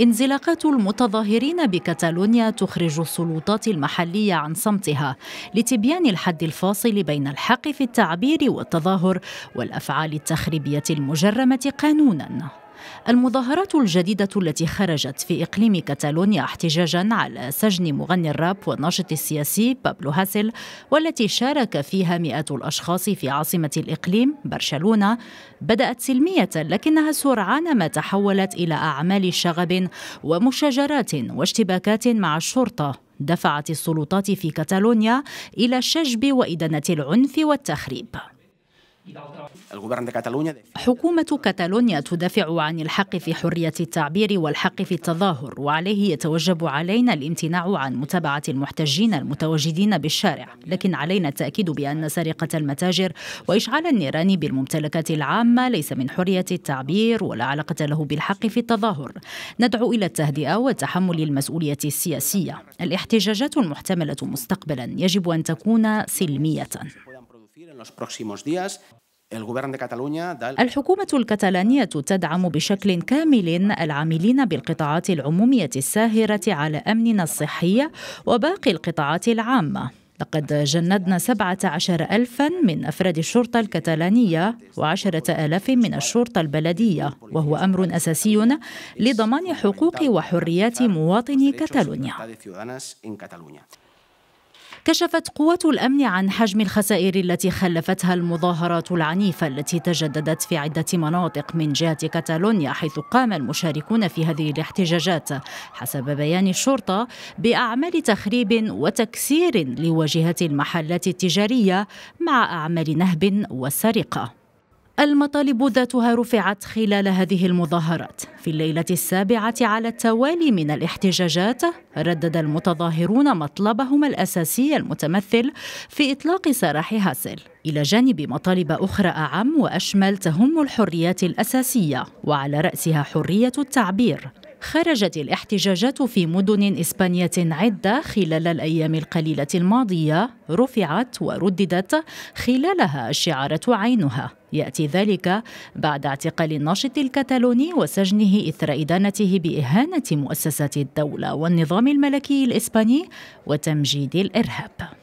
انزلاقات المتظاهرين بكتالونيا تخرج السلطات المحلية عن صمتها لتبيان الحد الفاصل بين الحق في التعبير والتظاهر والأفعال التخريبية المجرمة قانوناً المظاهرات الجديدة التي خرجت في إقليم كتالونيا احتجاجا على سجن مغني الراب والناشط السياسي بابلو هاسل والتي شارك فيها مئات الأشخاص في عاصمة الإقليم برشلونة بدأت سلمية لكنها سرعان ما تحولت إلى أعمال شغب ومشاجرات واشتباكات مع الشرطة دفعت السلطات في كتالونيا إلى شجب وإدانة العنف والتخريب حكومة كاتالونيا تدافع عن الحق في حرية التعبير والحق في التظاهر وعليه يتوجب علينا الامتناع عن متابعة المحتجين المتواجدين بالشارع لكن علينا التأكيد بأن سرقة المتاجر وإشعال النيران بالممتلكات العامة ليس من حرية التعبير ولا علاقة له بالحق في التظاهر ندعو إلى التهدئة وتحمل المسؤولية السياسية الاحتجاجات المحتملة مستقبلا يجب أن تكون سلمية الحكومة الكتالانية تدعم بشكل كامل العاملين بالقطاعات العمومية الساهرة على أمننا الصحي وباقي القطاعات العامة لقد جندنا 17 ألفا من أفراد الشرطة الكتالانية وعشرة آلاف من الشرطة البلدية وهو أمر أساسي لضمان حقوق وحريات مواطني كتالونيا كشفت قوات الامن عن حجم الخسائر التي خلفتها المظاهرات العنيفه التي تجددت في عده مناطق من جهه كاتالونيا حيث قام المشاركون في هذه الاحتجاجات حسب بيان الشرطه باعمال تخريب وتكسير لواجهات المحلات التجاريه مع اعمال نهب وسرقه المطالب ذاتها رفعت خلال هذه المظاهرات في الليلة السابعة على التوالي من الاحتجاجات ردد المتظاهرون مطلبهم الأساسي المتمثل في إطلاق سراح هاسل إلى جانب مطالب أخرى أعم وأشمل تهم الحريات الأساسية وعلى رأسها حرية التعبير خرجت الاحتجاجات في مدن إسبانية عدة خلال الأيام القليلة الماضية رفعت ورددت خلالها الشعارات عينها يأتي ذلك بعد اعتقال الناشط الكتالوني وسجنه إثر إدانته بإهانة مؤسسات الدولة والنظام الملكي الإسباني وتمجيد الإرهاب